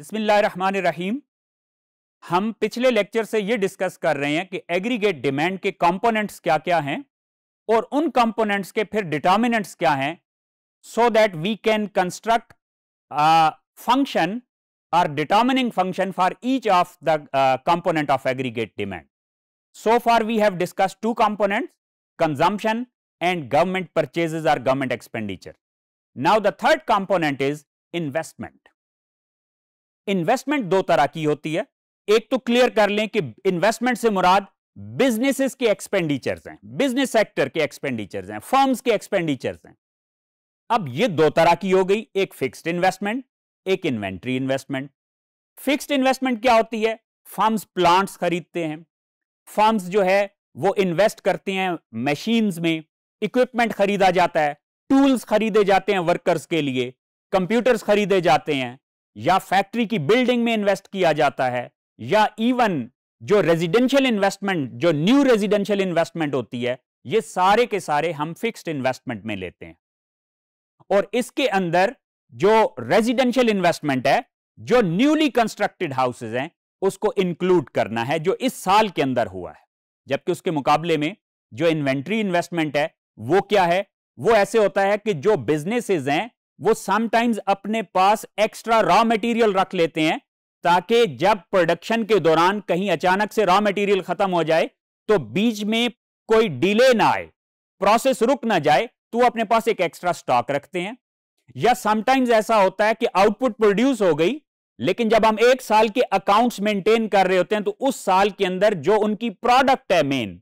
बिस्मिल्लाहिर्रहमानिर्रहीम हम पिछले लेक्चर से ये डिस्कस कर रहे हैं कि एग्रीगेट डिमांड के कंपोनेंट्स क्या क्या हैं और उन कंपोनेंट्स के फिर डिटर्मिनेंट्स क्या हैं so that we can construct function or determining function for each of the component of aggregate demand so far we have discuss two components consumption and government purchases or government expenditure now the third component is investment investment दो तरह की होती है एक तो clear कर लें कि इन्वेस्टमेंट से मुराद बिजनेसेस के एक्सपेंडिचर्स हैं बिजनेस सेक्टर के एक्सपेंडिचर्स हैं फर्म्स के एक्सपेंडिचर्स हैं अब ये दो तरह की हो गई एक फिक्स्ड इन्वेस्टमेंट एक इन्वेंट्री इन्वेस्टमेंट फिक्स्ड इन्वेस्टमेंट क्या होती है फर्म्स प्लांट्स खरीदते हैं फर्म्स जो है वो इन्वेस्ट करते हैं मशीन्स में इक्विपमेंट खरीदा जाता है टूल्स खरीदे जाते हैं वर्कर्स के लिए कंप्यूटर्स खरीदे जाते हैं या फैक्ट्री की बिल्डिंग में इन्वेस्ट किया जाता है या इवन जो रेजिडेंशियल इन्वेस्टमेंट जो न्यू रेजिडेंशियल इन्वेस्टमेंट होती है ये सारे के सारे हम फिक्स्ड इन्वेस्टमेंट में लेते हैं और इसके अंदर जो रेजिडेंशियल इन्वेस्टमेंट है जो न्यूली कंस्ट्रक्टेड हाउसेज हैं उसको इंक्लूड करना है जो इस साल के अंदर हुआ है जबकि उसके मुकाबले में जो इन्वेंट्री इन्वेस्टमेंट है वो क्या है वो ऐसे होता है कि जो बिजनेसेस हैं वो समटाइम्स अपने पास एक्स्ट्रा रॉ मटेरियल रख लेते हैं ताकि जब प्रोडक्शन के दौरान कहीं अचानक से रॉ मटेरियल खत्म हो जाए तो बीच में कोई डिले ना आए प्रोसेस रुक ना जाए तो वो अपने पास एक एक्स्ट्रा स्टॉक रखते हैं या समटाइम्स ऐसा होता है कि आउटपुट प्रोड्यूस हो गई लेकिन जब हम एक साल के अकाउंट्स मेंटेन कर रहे होते हैं तो उस साल के अंदर जो उनकी प्रोडक्ट है मेन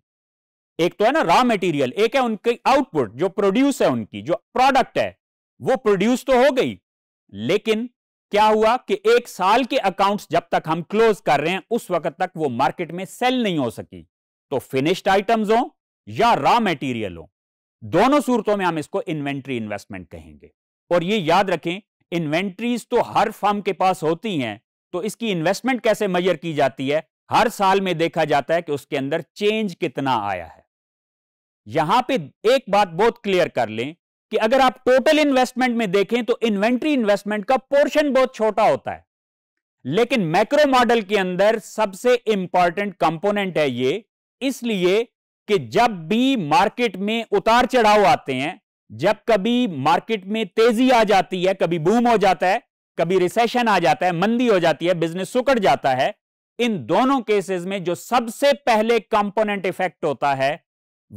एक तो है ना रॉ मटेरियल एक है उनकी आउटपुट जो प्रोड्यूस है उनकी जो प्रोडक्ट है वो प्रोड्यूस तो हो गई लेकिन क्या हुआ कि एक साल के अकाउंट्स जब तक हम क्लोज कर रहे हैं उस वक्त तक वो मार्केट में सेल नहीं हो सकी तो फिनिश्ड आइटम्स हो या रॉ मेटीरियल हो दोनों सूरतों में हम इसको इन्वेंट्री इन्वेस्टमेंट कहेंगे और ये याद रखें इन्वेंट्रीज तो हर फर्म के पास होती हैं तो इसकी इन्वेस्टमेंट कैसे मेजर की जाती है हर साल में देखा जाता है कि उसके अंदर चेंज कितना आया है यहां पे एक बात बहुत क्लियर कर लें कि अगर आप टोटल इन्वेस्टमेंट में देखें तो इन्वेंट्री इन्वेस्टमेंट का पोर्शन बहुत छोटा होता है लेकिन मैक्रो मॉडल के अंदर सबसे इंपॉर्टेंट कंपोनेंट है ये इसलिए कि जब भी मार्केट में उतार चढ़ाव आते हैं जब कभी मार्केट में तेजी आ जाती है कभी बूम हो जाता है कभी रिसेशन आ जाता है मंदी हो जाती है बिजनेस सुकड़ जाता है इन दोनों केसेस में जो सबसे पहले कंपोनेंट इफेक्ट होता है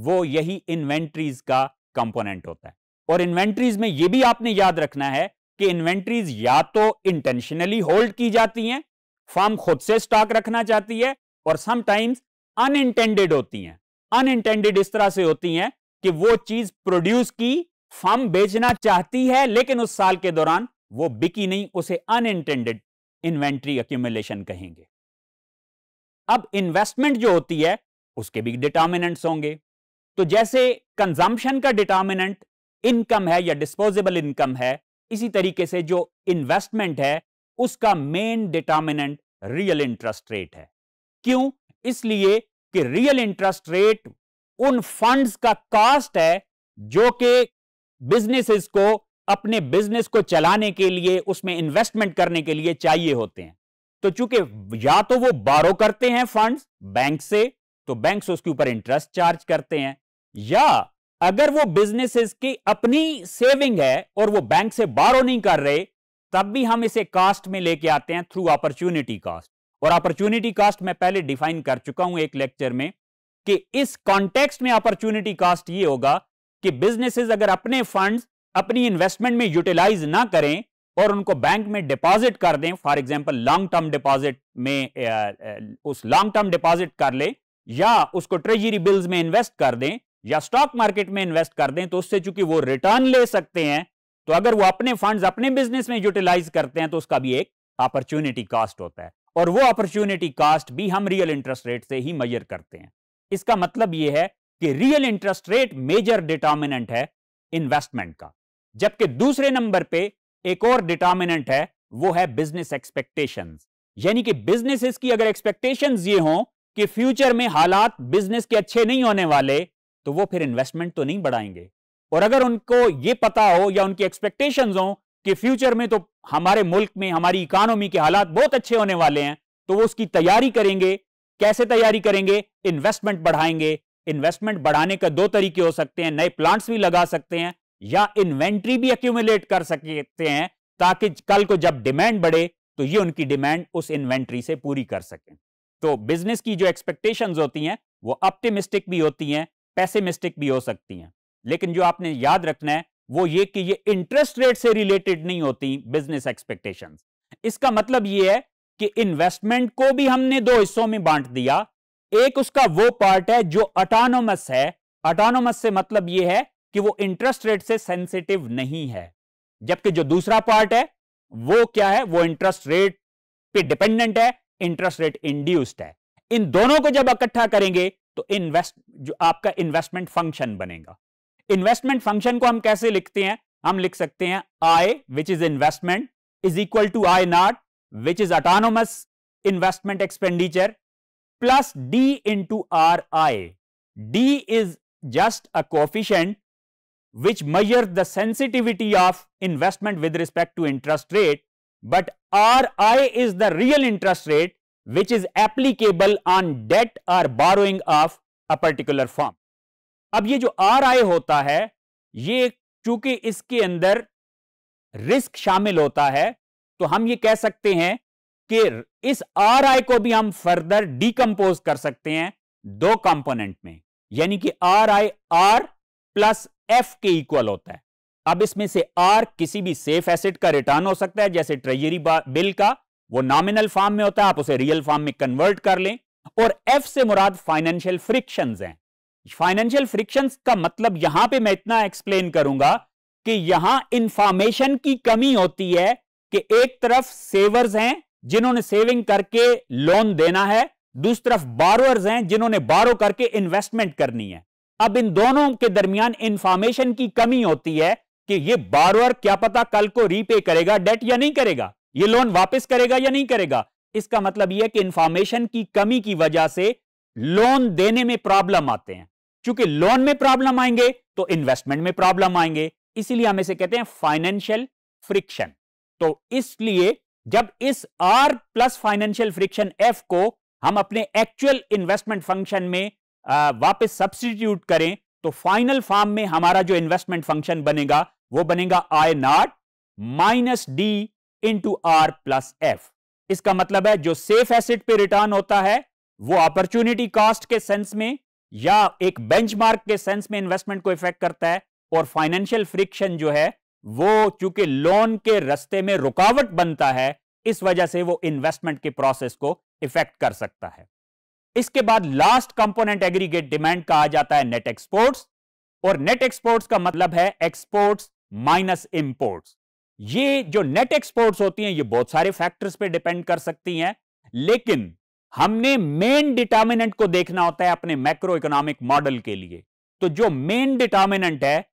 वो यही इन्वेंट्रीज का कंपोनेंट होता है और इन्वेंट्रीज में यह भी आपने याद रखना है कि इन्वेंट्रीज या तो इंटेंशनली होल्ड की जाती हैं फार्म खुद से स्टॉक रखना चाहती है और समटाइम्स अनइंटेंडेड होती हैं अनइंटेंडेड इस तरह से होती हैं कि वो चीज प्रोड्यूस की फार्म बेचना चाहती है लेकिन उस साल के दौरान वो बिकी नहीं उसे अनइंटेंडेड इन्वेंट्री अक्यूमुलेशन कहेंगे अब इन्वेस्टमेंट जो होती है उसके भी डिटर्मिनेंट्स होंगे तो जैसे कंजम्पशन का डिटर्मिनेंट इनकम है या डिस्पोजेबल इनकम है इसी तरीके से जो इन्वेस्टमेंट है उसका main determinant real interest rate है क्यों इसलिए कि रियल इंटरेस्ट रेट उन फंड्स का कॉस्ट है जो कि बिजनेसेस को अपने बिजनेस को चलाने के लिए उसमें इन्वेस्टमेंट करने के लिए चाहिए होते हैं तो चूंकि या तो वो बारो करते हैं फंड्स बैंक से तो बैंक से उसके ऊपर इंटरेस्ट चार्ज करते हैं या अगर वो बिजनेसेस की अपनी सेविंग है और वो बैंक से बारो नहीं कर रहे तब भी हम इसे कास्ट में लेके आते हैं थ्रू अपॉर्चुनिटी कास्ट और अपॉर्चुनिटी कास्ट मैं पहले डिफाइन कर चुका हूं एक लेक्चर में कि इस कॉन्टेक्स्ट में अपॉर्चुनिटी कास्ट ये होगा कि बिजनेसेस अगर अपने फंड्स अपनी इन्वेस्टमेंट में यूटिलाइज ना करें और उनको बैंक में डिपॉजिट कर दें for example long term deposit में उस लॉन्ग टर्म डिपॉजिट कर ले या उसको ट्रेजरी बिल्स में इन्वेस्ट कर दें या स्टॉक मार्केट में इन्वेस्ट कर दें तो उससे चूंकि वो रिटर्न ले सकते हैं तो अगर वो अपने फंड्स अपने बिजनेस में यूटिलाइज करते हैं तो उसका भी एक अपॉर्चुनिटी कास्ट होता है और वो अपॉर्चुनिटी कास्ट भी हम रियल इंटरेस्ट रेट से ही मेजर करते हैं इसका मतलब यह है कि real interest rate major determinant है इन्वेस्टमेंट का जबकि दूसरे नंबर पे एक और डिटर्मिनेंट है वो है बिजनेस एक्सपेक्टेशन यानी कि बिजनेस की अगर एक्सपेक्टेशन ये हों कि फ्यूचर में हालात बिजनेस के अच्छे नहीं होने वाले तो वो फिर इन्वेस्टमेंट तो नहीं बढ़ाएंगे और अगर उनको ये पता हो या उनकी एक्सपेक्टेशन हो कि फ्यूचर में तो हमारे मुल्क में हमारी इकोनॉमी के हालात बहुत अच्छे होने वाले हैं तो वो उसकी तैयारी करेंगे कैसे तैयारी करेंगे इन्वेस्टमेंट बढ़ाएंगे इन्वेस्टमेंट बढ़ाने का दो तरीके हो सकते हैं नए प्लांट्स भी लगा सकते हैं या इन्वेंट्री भी एक्यूमुलेट कर सकते हैं ताकि कल को जब डिमांड बढ़े तो ये उनकी डिमांड उस इन्वेंट्री से पूरी कर सकें तो बिजनेस की जो एक्सपेक्टेशंस होती हैं वो ऑप्टिमिस्टिक भी होती हैं पैसेमिस्टिक भी हो सकती हैं लेकिन जो आपने याद रखना है वो ये कि ये इंटरेस्ट रेट से रिलेटेड नहीं होती बिजनेस एक्सपेक्टेशंस इसका मतलब ये है कि इन्वेस्टमेंट को भी हमने दो हिस्सों में बांट दिया एक उसका वो पार्ट है जो अटोनोमस है अटोनोमस से मतलब यह है कि वो इंटरेस्ट रेट से सेंसिटिव नहीं है जबकि जो दूसरा पार्ट है वो क्या है वो इंटरेस्ट रेट पे डिपेंडेंट है इंटरेस्ट रेट इंड्यूस्ड है इन दोनों को जब इकट्ठा करेंगे तो इन्वेस्ट जो आपका इन्वेस्टमेंट फंक्शन बनेगा इन्वेस्टमेंट फंक्शन को हम कैसे लिखते हैं हम लिख सकते हैं I which is investment is equal to I not which is autonomous investment expenditure plus D into R I D is just a coefficient measure the sensitivity of investment with respect to interest rate but R I is the real interest rate which is applicable on debt or borrowing of a particular firm. अब ये जो are आई होता है ये चूंकि इसके अंदर risk शामिल होता है तो हम ये कह सकते हैं कि इस आर आई को भी हम फर्दर डीकम्पोज कर सकते हैं दो कंपोनेंट में यानी कि R I R plus F के इक्वल होता है अब इसमें से आर किसी भी सेफ एसेट का रिटर्न हो सकता है जैसे ट्रेजरी बिल का वो नॉमिनल फॉर्म में होता है आप उसे रियल फॉर्म में कन्वर्ट कर लें और एफ से मुराद फाइनेंशियल फ्रिक्शन हैं फाइनेंशियल फ्रिक्शन का मतलब यहां पे मैं इतना एक्सप्लेन करूंगा कि यहां इंफॉर्मेशन की कमी होती है कि एक तरफ सेवर्स हैं जिन्होंने सेविंग करके लोन देना है दूसरी तरफ बारोअर्स हैं जिन्होंने बारो करके इन्वेस्टमेंट करनी है अब इन दोनों के दरमियान इंफॉर्मेशन की कमी होती है कि ये बारोअर क्या पता कल को रीपे करेगा डेट या नहीं करेगा ये लोन वापस करेगा या नहीं करेगा इसका मतलब यह कि इंफॉर्मेशन की कमी की वजह से लोन देने में प्रॉब्लम आते हैं क्योंकि लोन में प्रॉब्लम आएंगे तो इन्वेस्टमेंट में प्रॉब्लम आएंगे इसीलिए हम इसे कहते हैं फाइनेंशियल फ्रिक्शन तो इसलिए जब इस R plus financial friction F को हम अपने एक्चुअल इन्वेस्टमेंट फंक्शन में वापस सब्सटीट्यूट करें तो फाइनल फॉर्म में हमारा जो इन्वेस्टमेंट फंक्शन बनेगा वो बनेगा I not minus D into R plus F इसका मतलब है जो सेफ एसेट पे रिटर्न होता है वो अपॉर्चुनिटी कॉस्ट के सेंस में या एक बेंचमार्क के सेंस में इन्वेस्टमेंट को इफेक्ट करता है और फाइनेंशियल फ्रिक्शन जो है वो चूंकि लोन के रस्ते में रुकावट बनता है इस वजह से वो इन्वेस्टमेंट के प्रोसेस को इफेक्ट कर सकता है इसके बाद लास्ट कंपोनेंट एग्रीगेट डिमांड का आ जाता है नेट एक्सपोर्ट्स और नेट एक्सपोर्ट्स का मतलब है एक्सपोर्ट्स माइनस इंपोर्ट्स ये जो नेट एक्सपोर्ट्स होती हैं ये बहुत सारे फैक्टर्स पे डिपेंड कर सकती हैं लेकिन हमने मेन डिटर्मिनेंट को देखना होता है अपने मैक्रो इकोनॉमिक मॉडल के लिए तो जो मेन डिटर्मिनेंट है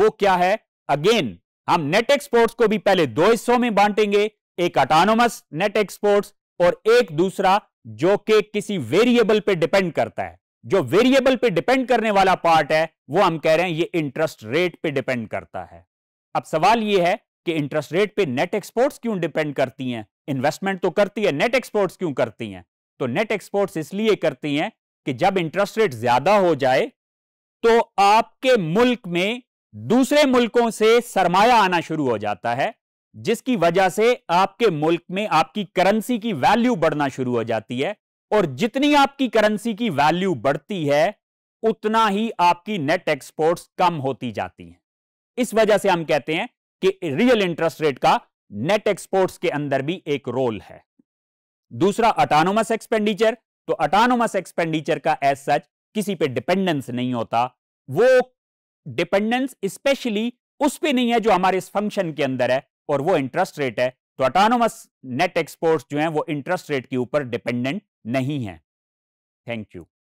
वो क्या है अगेन हम नेट एक्सपोर्ट्स को भी पहले दो हिस्सों में बांटेंगे एक अटोनोमस नेट एक्सपोर्ट्स और एक दूसरा जो कि किसी वेरिएबल पे डिपेंड करता है जो वेरिएबल पे डिपेंड करने वाला पार्ट है वो हम कह रहे हैं ये इंटरेस्ट रेट पे डिपेंड करता है अब सवाल ये है कि इंटरेस्ट रेट पे नेट एक्सपोर्ट्स क्यों डिपेंड करती हैं इन्वेस्टमेंट तो करती है नेट एक्सपोर्ट्स क्यों करती हैं तो नेट एक्सपोर्ट्स इसलिए करती हैं कि जब इंटरेस्ट रेट ज्यादा हो जाए तो आपके मुल्क में दूसरे मुल्कों से सरमाया आना शुरू हो जाता है जिसकी वजह से आपके मुल्क में आपकी करेंसी की वैल्यू बढ़ना शुरू हो जाती है और जितनी आपकी करेंसी की वैल्यू बढ़ती है उतना ही आपकी नेट एक्सपोर्ट्स कम होती जाती हैं इस वजह से हम कहते हैं कि रियल इंटरेस्ट रेट का नेट एक्सपोर्ट्स के अंदर भी एक रोल है दूसरा अटानोमस एक्सपेंडिचर तो अटानोमस एक्सपेंडिचर का एज सच किसी पे डिपेंडेंस नहीं होता वो डिपेंडेंस स्पेशली उस पे नहीं है जो हमारे इस फंक्शन के अंदर है और वो इंटरेस्ट रेट है तो अटानोमस नेट एक्सपोर्ट्स जो है वो इंटरेस्ट रेट के ऊपर डिपेंडेंट नहीं है थैंक यू